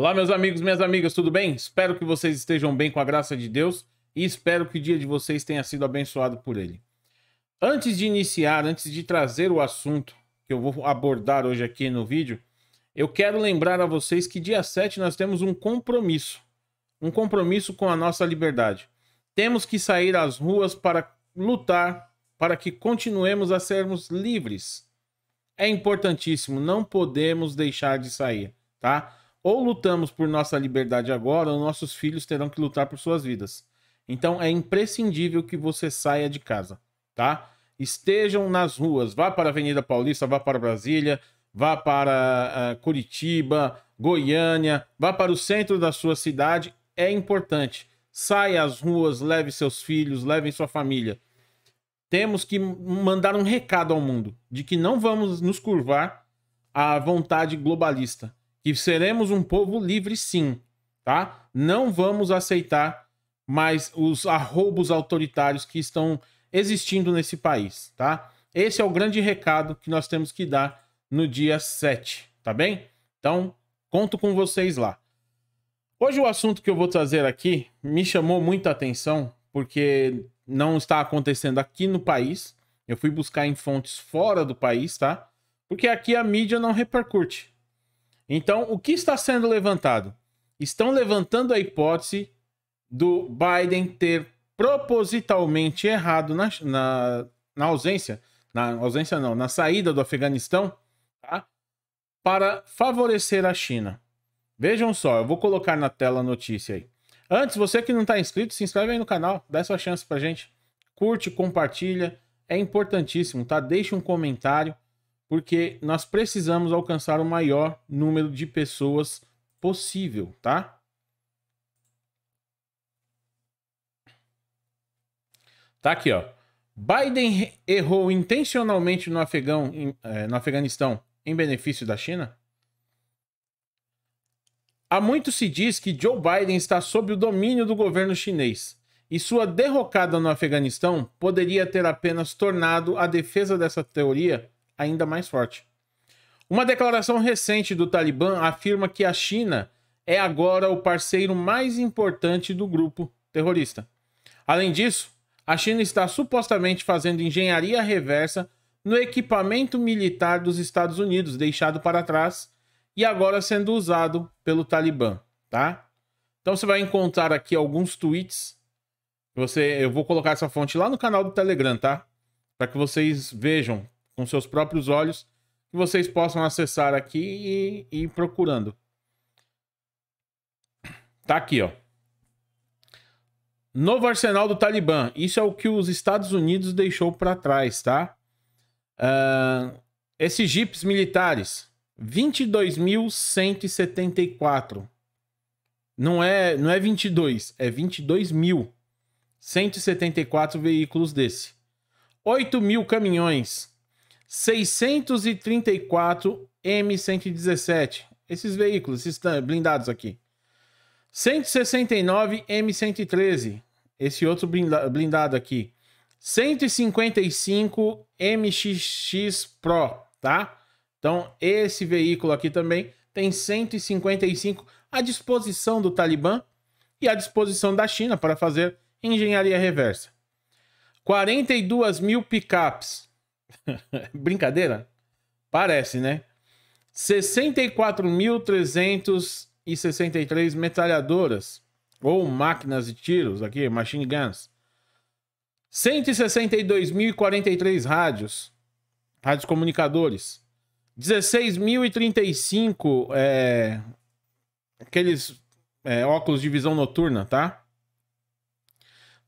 Olá, meus amigos, minhas amigas, tudo bem? Espero que vocês estejam bem com a graça de Deus e espero que o dia de vocês tenha sido abençoado por Ele. Antes de iniciar, antes de trazer o assunto que eu vou abordar hoje aqui no vídeo, eu quero lembrar a vocês que dia 7 nós temos um compromisso, um compromisso com a nossa liberdade. Temos que sair às ruas para lutar para que continuemos a sermos livres. É importantíssimo, não podemos deixar de sair, tá? Ou lutamos por nossa liberdade agora, ou nossos filhos terão que lutar por suas vidas. Então é imprescindível que você saia de casa, tá? Estejam nas ruas, vá para a Avenida Paulista, vá para Brasília, vá para uh, Curitiba, Goiânia, vá para o centro da sua cidade, é importante. Saia às ruas, leve seus filhos, leve sua família. Temos que mandar um recado ao mundo de que não vamos nos curvar à vontade globalista que seremos um povo livre sim, tá? Não vamos aceitar mais os arroubos autoritários que estão existindo nesse país, tá? Esse é o grande recado que nós temos que dar no dia 7, tá bem? Então, conto com vocês lá. Hoje o assunto que eu vou trazer aqui me chamou muita atenção porque não está acontecendo aqui no país. Eu fui buscar em fontes fora do país, tá? Porque aqui a mídia não repercute. Então, o que está sendo levantado? Estão levantando a hipótese do Biden ter propositalmente errado na, na, na ausência, na ausência não, na saída do Afeganistão, tá? para favorecer a China. Vejam só, eu vou colocar na tela a notícia aí. Antes, você que não está inscrito, se inscreve aí no canal, dá sua chance para gente. Curte, compartilha, é importantíssimo, tá? Deixe um comentário porque nós precisamos alcançar o maior número de pessoas possível, tá? Tá aqui, ó. Biden errou intencionalmente no, Afegão, em, eh, no Afeganistão em benefício da China? Há muito se diz que Joe Biden está sob o domínio do governo chinês e sua derrocada no Afeganistão poderia ter apenas tornado a defesa dessa teoria ainda mais forte. Uma declaração recente do Talibã afirma que a China é agora o parceiro mais importante do grupo terrorista. Além disso, a China está supostamente fazendo engenharia reversa no equipamento militar dos Estados Unidos, deixado para trás e agora sendo usado pelo Talibã, tá? Então você vai encontrar aqui alguns tweets. Você, eu vou colocar essa fonte lá no canal do Telegram, tá? Para que vocês vejam com seus próprios olhos, que vocês possam acessar aqui e, e ir procurando. Tá aqui, ó. Novo arsenal do Talibã. Isso é o que os Estados Unidos deixou para trás, tá? Uh, esses jipes militares, 22.174. Não é, não é 22, é 22.174 veículos desse. 8 mil caminhões, 634 M117. Esses veículos, esses blindados aqui. 169 M113. Esse outro blindado aqui. 155 MXX Pro, tá? Então, esse veículo aqui também tem 155 à disposição do Talibã e à disposição da China para fazer engenharia reversa. 42 mil picapes, Brincadeira? Parece, né? 64.363 metralhadoras ou máquinas de tiros aqui, machine guns. 162.043 rádios, rádios comunicadores. 16.035 é, eh, aqueles é, óculos de visão noturna, tá?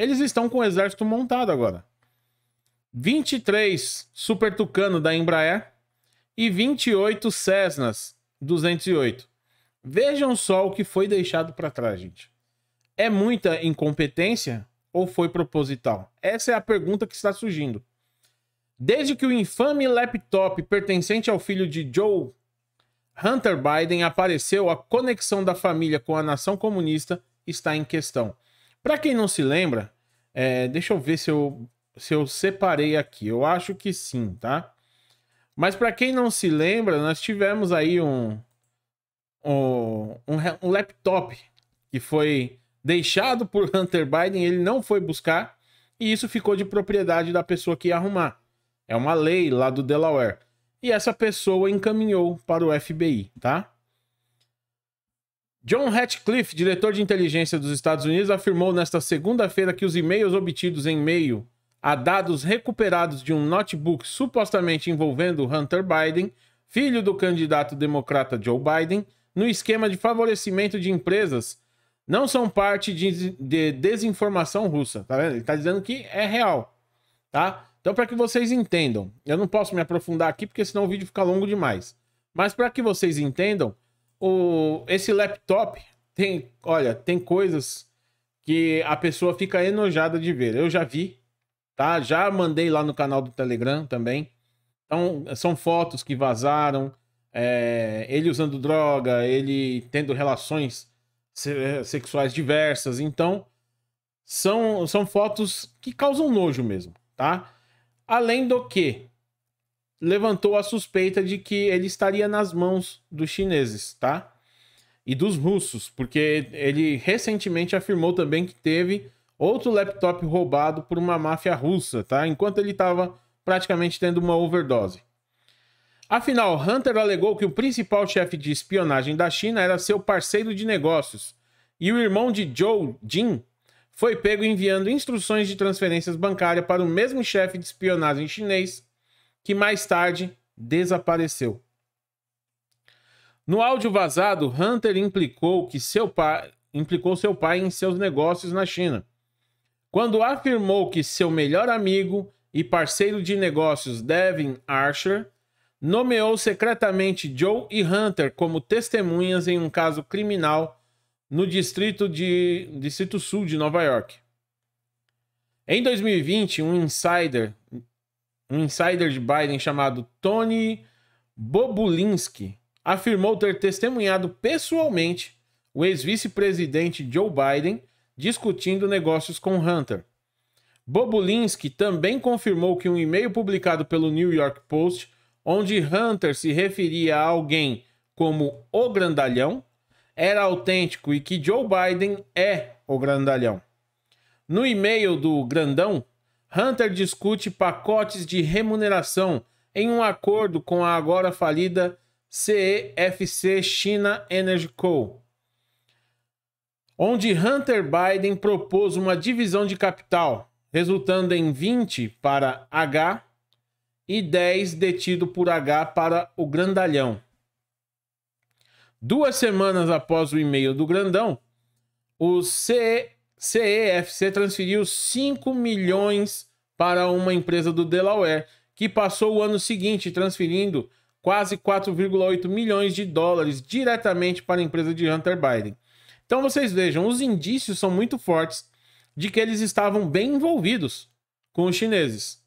Eles estão com o exército montado agora. 23 Super Tucano da Embraer e 28 Cessnas 208. Vejam só o que foi deixado para trás, gente. É muita incompetência ou foi proposital? Essa é a pergunta que está surgindo. Desde que o infame laptop pertencente ao filho de Joe Hunter Biden apareceu, a conexão da família com a nação comunista está em questão. Para quem não se lembra, é, deixa eu ver se eu, se eu separei aqui. Eu acho que sim, tá? Mas para quem não se lembra, nós tivemos aí um, um, um, um laptop que foi deixado por Hunter Biden, ele não foi buscar, e isso ficou de propriedade da pessoa que ia arrumar. É uma lei lá do Delaware. E essa pessoa encaminhou para o FBI, tá? John Ratcliffe, diretor de inteligência dos Estados Unidos, afirmou nesta segunda-feira que os e-mails obtidos em meio a dados recuperados de um notebook supostamente envolvendo Hunter Biden, filho do candidato democrata Joe Biden, no esquema de favorecimento de empresas, não são parte de, de desinformação russa. Tá vendo? Ele está dizendo que é real. Tá? Então, para que vocês entendam, eu não posso me aprofundar aqui porque senão o vídeo fica longo demais. Mas para que vocês entendam, o, esse laptop tem, olha, tem coisas que a pessoa fica enojada de ver. Eu já vi, tá? Já mandei lá no canal do Telegram também. Então, são fotos que vazaram, é, ele usando droga, ele tendo relações é, sexuais diversas. Então, são, são fotos que causam nojo mesmo, tá? Além do que, levantou a suspeita de que ele estaria nas mãos dos chineses, tá? E dos russos, porque ele recentemente afirmou também que teve outro laptop roubado por uma máfia russa, tá? Enquanto ele estava praticamente tendo uma overdose. Afinal, Hunter alegou que o principal chefe de espionagem da China era seu parceiro de negócios, e o irmão de Zhou Jin foi pego enviando instruções de transferências bancárias para o mesmo chefe de espionagem chinês que mais tarde desapareceu. No áudio vazado, Hunter implicou que seu pai implicou seu pai em seus negócios na China. Quando afirmou que seu melhor amigo e parceiro de negócios Devin Archer nomeou secretamente Joe e Hunter como testemunhas em um caso criminal no distrito de distrito sul de Nova York. Em 2020, um insider um insider de Biden chamado Tony Bobulinski afirmou ter testemunhado pessoalmente o ex-vice-presidente Joe Biden discutindo negócios com Hunter. Bobulinski também confirmou que um e-mail publicado pelo New York Post, onde Hunter se referia a alguém como o grandalhão, era autêntico e que Joe Biden é o grandalhão. No e-mail do grandão, Hunter discute pacotes de remuneração em um acordo com a agora falida CEFC China Energy Co., onde Hunter Biden propôs uma divisão de capital, resultando em 20 para H e 10 detido por H para o grandalhão. Duas semanas após o e-mail do grandão, o CEFC CEFC transferiu 5 milhões para uma empresa do Delaware, que passou o ano seguinte transferindo quase 4,8 milhões de dólares diretamente para a empresa de Hunter Biden. Então vocês vejam, os indícios são muito fortes de que eles estavam bem envolvidos com os chineses.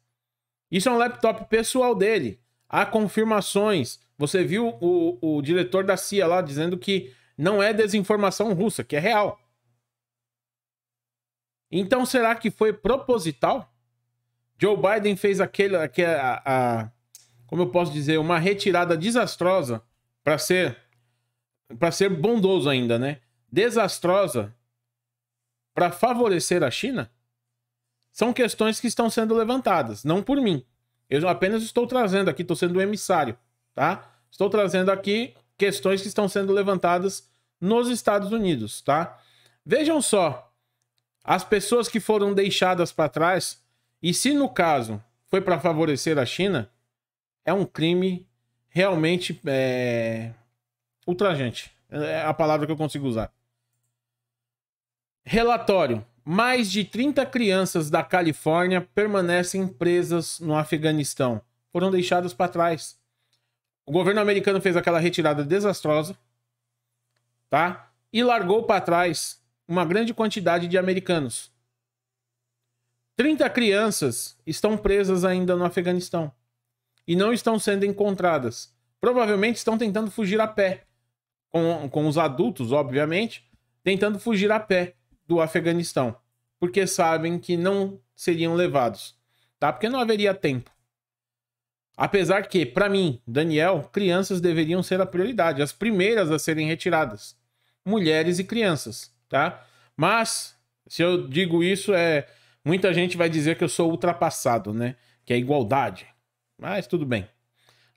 Isso é um laptop pessoal dele. Há confirmações. Você viu o, o diretor da CIA lá dizendo que não é desinformação russa, que é real. Então, será que foi proposital? Joe Biden fez aquele, aquele a, a, como eu posso dizer, uma retirada desastrosa para ser para ser bondoso ainda, né? Desastrosa para favorecer a China? São questões que estão sendo levantadas, não por mim. Eu apenas estou trazendo aqui, estou sendo um emissário, tá? Estou trazendo aqui questões que estão sendo levantadas nos Estados Unidos, tá? Vejam só, as pessoas que foram deixadas para trás, e se no caso foi para favorecer a China, é um crime realmente é, ultrajante. É a palavra que eu consigo usar. Relatório: mais de 30 crianças da Califórnia permanecem presas no Afeganistão. Foram deixadas para trás. O governo americano fez aquela retirada desastrosa, tá? E largou para trás uma grande quantidade de americanos. 30 crianças estão presas ainda no Afeganistão e não estão sendo encontradas. Provavelmente estão tentando fugir a pé, com, com os adultos, obviamente, tentando fugir a pé do Afeganistão, porque sabem que não seriam levados, tá? Porque não haveria tempo. Apesar que, para mim, Daniel, crianças deveriam ser a prioridade, as primeiras a serem retiradas, mulheres e crianças tá? Mas, se eu digo isso, é muita gente vai dizer que eu sou ultrapassado, né? Que é igualdade. Mas tudo bem.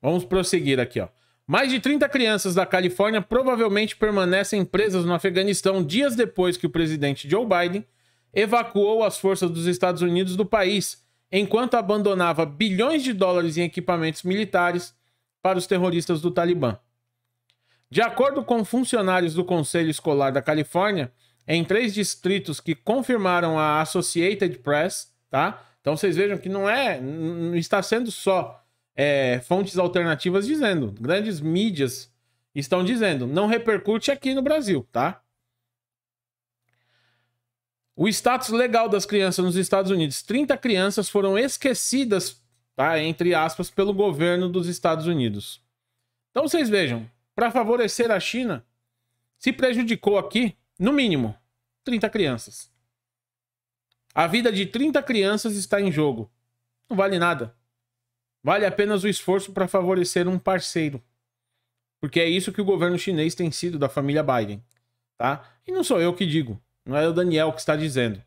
Vamos prosseguir aqui, ó. Mais de 30 crianças da Califórnia provavelmente permanecem presas no Afeganistão dias depois que o presidente Joe Biden evacuou as forças dos Estados Unidos do país, enquanto abandonava bilhões de dólares em equipamentos militares para os terroristas do Talibã. De acordo com funcionários do Conselho Escolar da Califórnia, em três distritos que confirmaram a Associated Press, tá? Então vocês vejam que não é, não está sendo só é, fontes alternativas dizendo, grandes mídias estão dizendo, não repercute aqui no Brasil, tá? O status legal das crianças nos Estados Unidos, 30 crianças foram esquecidas, tá? Entre aspas, pelo governo dos Estados Unidos. Então vocês vejam, para favorecer a China, se prejudicou aqui no mínimo, 30 crianças. A vida de 30 crianças está em jogo. Não vale nada. Vale apenas o esforço para favorecer um parceiro. Porque é isso que o governo chinês tem sido da família Biden, tá? E não sou eu que digo, não é o Daniel que está dizendo.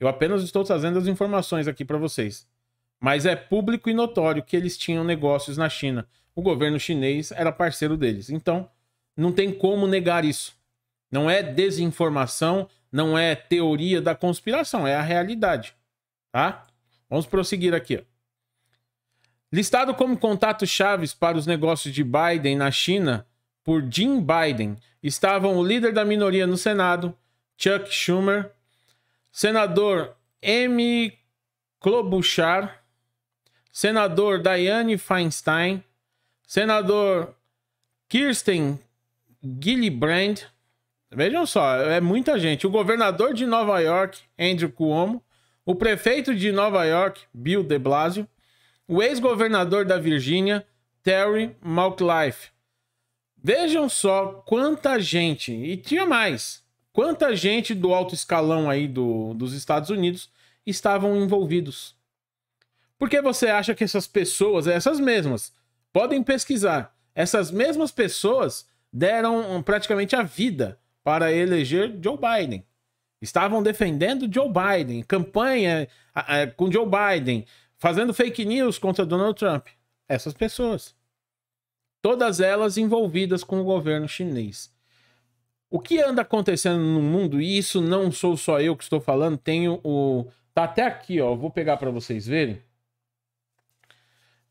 Eu apenas estou trazendo as informações aqui para vocês. Mas é público e notório que eles tinham negócios na China. O governo chinês era parceiro deles. Então, não tem como negar isso. Não é desinformação, não é teoria da conspiração, é a realidade, tá? Vamos prosseguir aqui. Ó. Listado como contatos chaves para os negócios de Biden na China por Jim Biden estavam o líder da minoria no Senado, Chuck Schumer, senador M. Klobuchar, senador Diane Feinstein, senador Kirsten Gillibrand, Vejam só, é muita gente. O governador de Nova York, Andrew Cuomo, o prefeito de Nova York, Bill de Blasio, o ex-governador da Virgínia, Terry McAuliffe. Vejam só quanta gente, e tinha mais, quanta gente do alto escalão aí do, dos Estados Unidos estavam envolvidos. Por que você acha que essas pessoas, essas mesmas, podem pesquisar, essas mesmas pessoas deram praticamente a vida para eleger Joe Biden. Estavam defendendo Joe Biden, campanha é, com Joe Biden, fazendo fake news contra Donald Trump. Essas pessoas. Todas elas envolvidas com o governo chinês. O que anda acontecendo no mundo, e isso não sou só eu que estou falando, tenho o. Tá até aqui, ó. Vou pegar para vocês verem.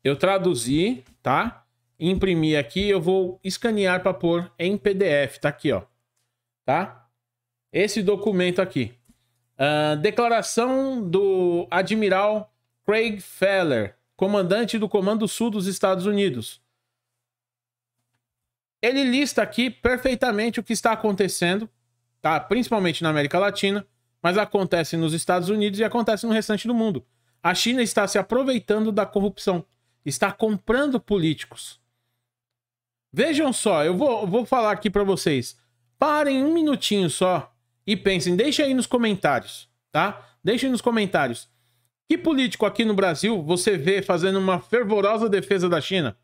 Eu traduzi, tá? Imprimi aqui, eu vou escanear para pôr em PDF, tá aqui, ó tá? Esse documento aqui. Uh, declaração do Admiral Craig Feller, comandante do Comando Sul dos Estados Unidos. Ele lista aqui perfeitamente o que está acontecendo, tá? principalmente na América Latina, mas acontece nos Estados Unidos e acontece no restante do mundo. A China está se aproveitando da corrupção, está comprando políticos. Vejam só, eu vou, vou falar aqui para vocês parem um minutinho só e pensem, deixem aí nos comentários, tá? Deixem nos comentários. Que político aqui no Brasil você vê fazendo uma fervorosa defesa da China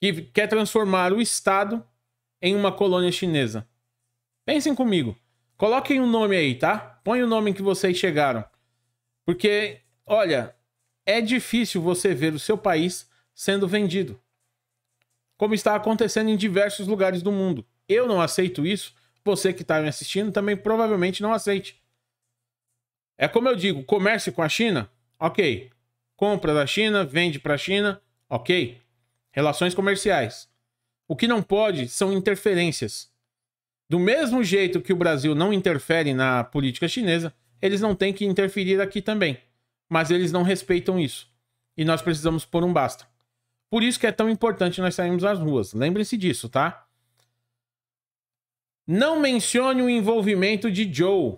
que quer transformar o Estado em uma colônia chinesa? Pensem comigo. Coloquem o um nome aí, tá? Põe o nome que vocês chegaram. Porque, olha, é difícil você ver o seu país sendo vendido. Como está acontecendo em diversos lugares do mundo. Eu não aceito isso você que está me assistindo também provavelmente não aceite. É como eu digo, comércio com a China, ok. Compra da China, vende para a China, ok. Relações comerciais. O que não pode são interferências. Do mesmo jeito que o Brasil não interfere na política chinesa, eles não têm que interferir aqui também. Mas eles não respeitam isso. E nós precisamos pôr um basta. Por isso que é tão importante nós sairmos às ruas. Lembre-se disso, tá? Não mencione o envolvimento de Joe.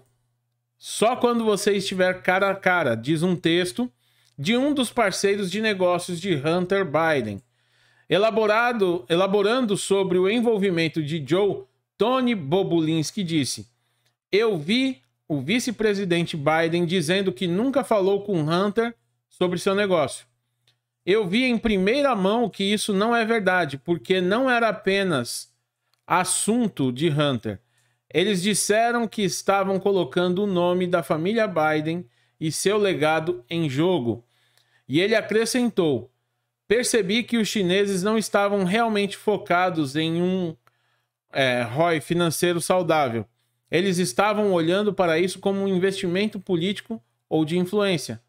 Só quando você estiver cara a cara, diz um texto de um dos parceiros de negócios de Hunter Biden. Elaborado, elaborando sobre o envolvimento de Joe, Tony Bobulinski disse: Eu vi o vice-presidente Biden dizendo que nunca falou com Hunter sobre seu negócio. Eu vi em primeira mão que isso não é verdade, porque não era apenas Assunto de Hunter. Eles disseram que estavam colocando o nome da família Biden e seu legado em jogo. E ele acrescentou: Percebi que os chineses não estavam realmente focados em um é, ROI financeiro saudável. Eles estavam olhando para isso como um investimento político ou de influência.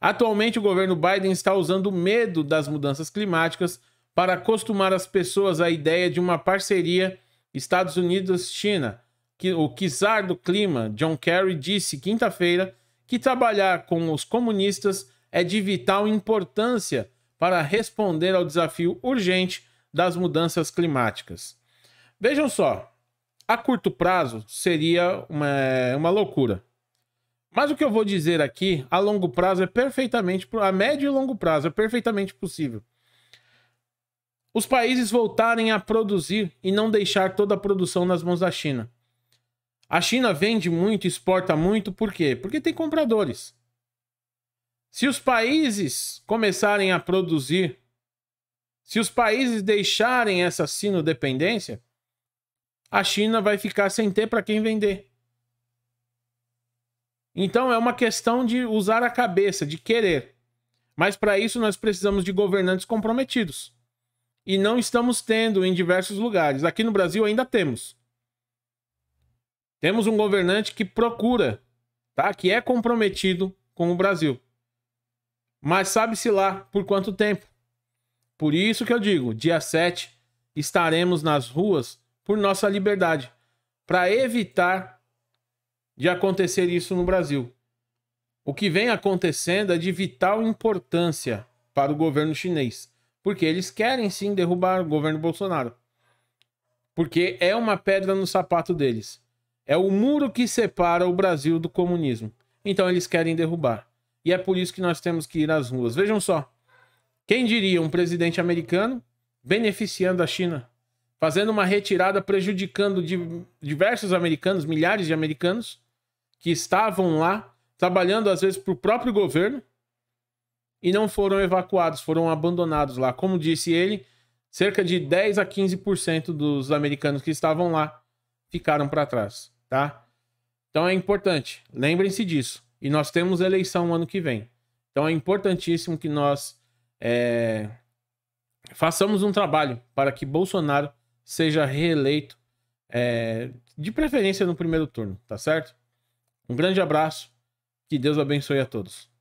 Atualmente, o governo Biden está usando o medo das mudanças climáticas para acostumar as pessoas à ideia de uma parceria Estados Unidos, China. O czar do clima, John Kerry, disse quinta-feira que trabalhar com os comunistas é de vital importância para responder ao desafio urgente das mudanças climáticas. Vejam só, a curto prazo seria uma, uma loucura. Mas o que eu vou dizer aqui, a longo prazo é perfeitamente, a médio e longo prazo é perfeitamente possível os países voltarem a produzir e não deixar toda a produção nas mãos da China. A China vende muito, exporta muito, por quê? Porque tem compradores. Se os países começarem a produzir, se os países deixarem essa sinodependência, a China vai ficar sem ter para quem vender. Então é uma questão de usar a cabeça, de querer. Mas para isso nós precisamos de governantes comprometidos e não estamos tendo em diversos lugares. Aqui no Brasil ainda temos. Temos um governante que procura, tá? Que é comprometido com o Brasil. Mas sabe-se lá por quanto tempo. Por isso que eu digo, dia 7 estaremos nas ruas por nossa liberdade, para evitar de acontecer isso no Brasil. O que vem acontecendo é de vital importância para o governo chinês porque eles querem sim derrubar o governo Bolsonaro. Porque é uma pedra no sapato deles. É o muro que separa o Brasil do comunismo. Então eles querem derrubar. E é por isso que nós temos que ir às ruas. Vejam só. Quem diria um presidente americano beneficiando a China, fazendo uma retirada prejudicando diversos americanos, milhares de americanos que estavam lá trabalhando às vezes para o próprio governo e não foram evacuados, foram abandonados lá. Como disse ele, cerca de 10 a 15% dos americanos que estavam lá ficaram para trás, tá? Então é importante, lembrem-se disso. E nós temos eleição ano que vem. Então é importantíssimo que nós é, façamos um trabalho para que Bolsonaro seja reeleito, é, de preferência no primeiro turno, tá certo? Um grande abraço, que Deus abençoe a todos.